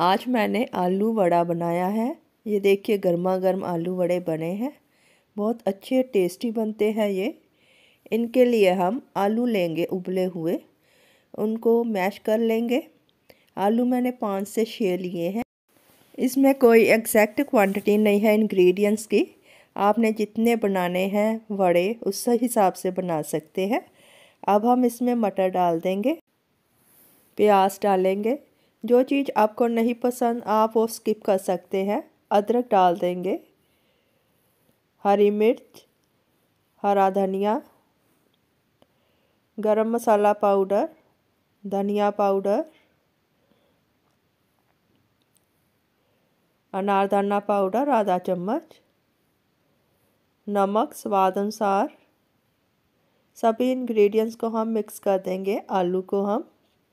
आज मैंने आलू वड़ा बनाया है ये देखिए गर्मा गर्म आलू वड़े बने हैं बहुत अच्छे टेस्टी बनते हैं ये इनके लिए हम आलू लेंगे उबले हुए उनको मैश कर लेंगे आलू मैंने पाँच से छः लिए हैं इसमें कोई एग्जैक्ट क्वांटिटी नहीं है इंग्रेडिएंट्स की आपने जितने बनाने हैं वड़े उस हिसाब से बना सकते हैं अब हम इसमें मटर डाल देंगे प्याज डालेंगे जो चीज़ आपको नहीं पसंद आप वो स्किप कर सकते हैं अदरक डाल देंगे हरी मिर्च हरा धनिया गरम मसाला पाउडर धनिया पाउडर अनारदाना पाउडर आधा चम्मच नमक स्वाद अनुसार सभी इंग्रेडिएंट्स को हम मिक्स कर देंगे आलू को हम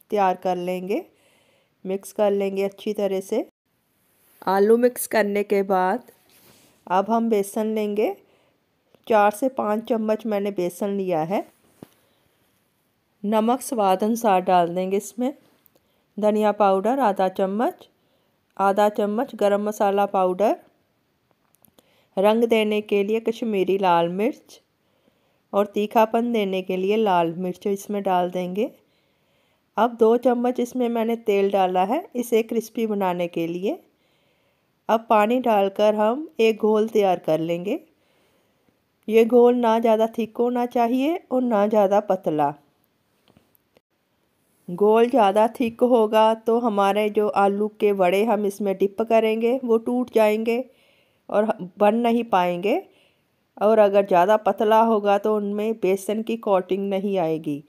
तैयार कर लेंगे मिक्स कर लेंगे अच्छी तरह से आलू मिक्स करने के बाद अब हम बेसन लेंगे चार से पाँच चम्मच मैंने बेसन लिया है नमक स्वाद अनुसार डाल देंगे इसमें धनिया पाउडर आधा चम्मच आधा चम्मच गरम मसाला पाउडर रंग देने के लिए कश्मीरी लाल मिर्च और तीखापन देने के लिए लाल मिर्च इसमें डाल देंगे अब दो चम्मच इसमें मैंने तेल डाला है इसे क्रिस्पी बनाने के लिए अब पानी डालकर हम एक घोल तैयार कर लेंगे ये घोल ना ज़्यादा थिक होना चाहिए और ना ज़्यादा पतला घोल ज़्यादा थिक होगा तो हमारे जो आलू के वड़े हम इसमें डिप करेंगे वो टूट जाएंगे और बन नहीं पाएंगे और अगर ज़्यादा पतला होगा तो उनमें बेसन की कोटिंग नहीं आएगी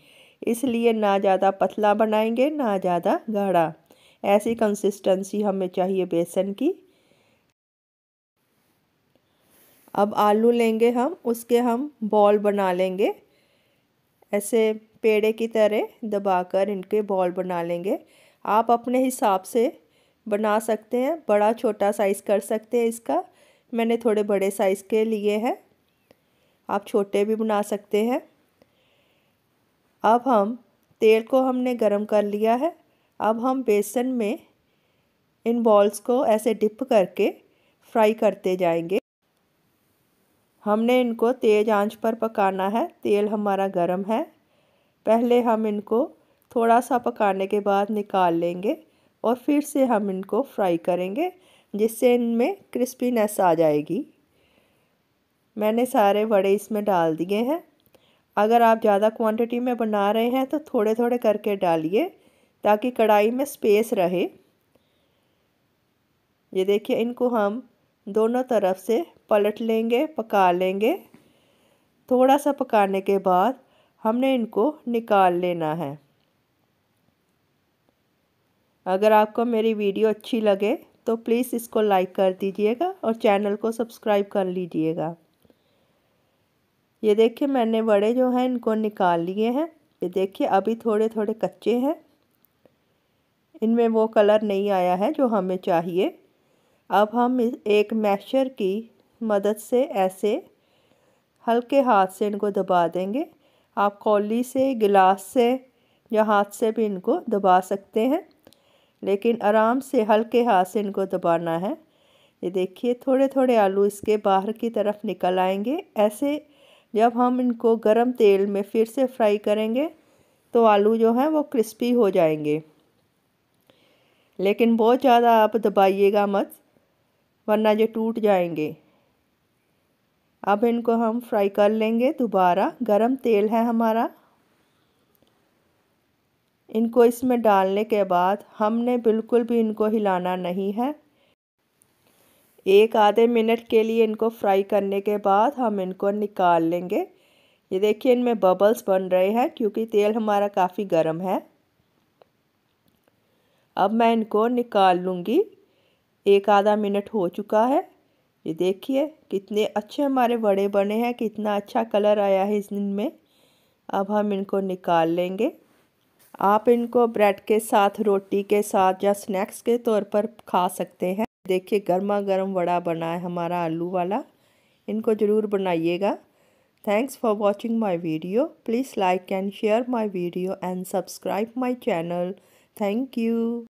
इसलिए ना ज़्यादा पतला बनाएंगे ना ज़्यादा गाढ़ा ऐसी कंसिस्टेंसी हमें चाहिए बेसन की अब आलू लेंगे हम उसके हम बॉल बना लेंगे ऐसे पेड़े की तरह दबाकर इनके बॉल बना लेंगे आप अपने हिसाब से बना सकते हैं बड़ा छोटा साइज़ कर सकते हैं इसका मैंने थोड़े बड़े साइज़ के लिए हैं आप छोटे भी बना सकते हैं अब हम तेल को हमने गरम कर लिया है अब हम बेसन में इन बॉल्स को ऐसे डिप करके फ्राई करते जाएंगे हमने इनको तेज़ आंच पर पकाना है तेल हमारा गरम है पहले हम इनको थोड़ा सा पकाने के बाद निकाल लेंगे और फिर से हम इनको फ्राई करेंगे जिससे इनमें क्रिस्पीनेस आ जाएगी मैंने सारे बड़े इसमें डाल दिए हैं अगर आप ज़्यादा क्वांटिटी में बना रहे हैं तो थोड़े थोड़े करके डालिए ताकि कढ़ाई में स्पेस रहे ये देखिए इनको हम दोनों तरफ से पलट लेंगे पका लेंगे थोड़ा सा पकाने के बाद हमने इनको निकाल लेना है अगर आपको मेरी वीडियो अच्छी लगे तो प्लीज़ इसको लाइक कर दीजिएगा और चैनल को सब्सक्राइब कर लीजिएगा ये देखिए मैंने बड़े जो हैं इनको निकाल लिए हैं ये देखिए अभी थोड़े थोड़े कच्चे हैं इनमें वो कलर नहीं आया है जो हमें चाहिए अब हम एक मैशर की मदद से ऐसे हल्के हाथ से इनको दबा देंगे आप कौली से गिलास से या हाथ से भी इनको दबा सकते हैं लेकिन आराम से हल्के हाथ से इनको दबाना है ये देखिए थोड़े थोड़े आलू इसके बाहर की तरफ निकल आएंगे ऐसे जब हम इनको गरम तेल में फिर से फ्राई करेंगे तो आलू जो हैं वो क्रिस्पी हो जाएंगे लेकिन बहुत ज़्यादा आप दबाइएगा मत वरना ये टूट जाएंगे अब इनको हम फ्राई कर लेंगे दोबारा गरम तेल है हमारा इनको इसमें डालने के बाद हमने बिल्कुल भी इनको हिलाना नहीं है एक आधे मिनट के लिए इनको फ्राई करने के बाद हम इनको निकाल लेंगे ये देखिए इनमें बबल्स बन रहे हैं क्योंकि तेल हमारा काफ़ी गर्म है अब मैं इनको निकाल लूँगी एक आधा मिनट हो चुका है ये देखिए कितने अच्छे हमारे बड़े बने हैं कितना अच्छा कलर आया है इस दिन में अब हम इनको निकाल लेंगे आप इनको ब्रेड के साथ रोटी के साथ या स्नैक्स के तौर पर खा सकते हैं देखिए गर्मा गर्म वड़ा बना है हमारा आलू वाला इनको ज़रूर बनाइएगा thanks for watching my video please like and share my video and subscribe my channel thank you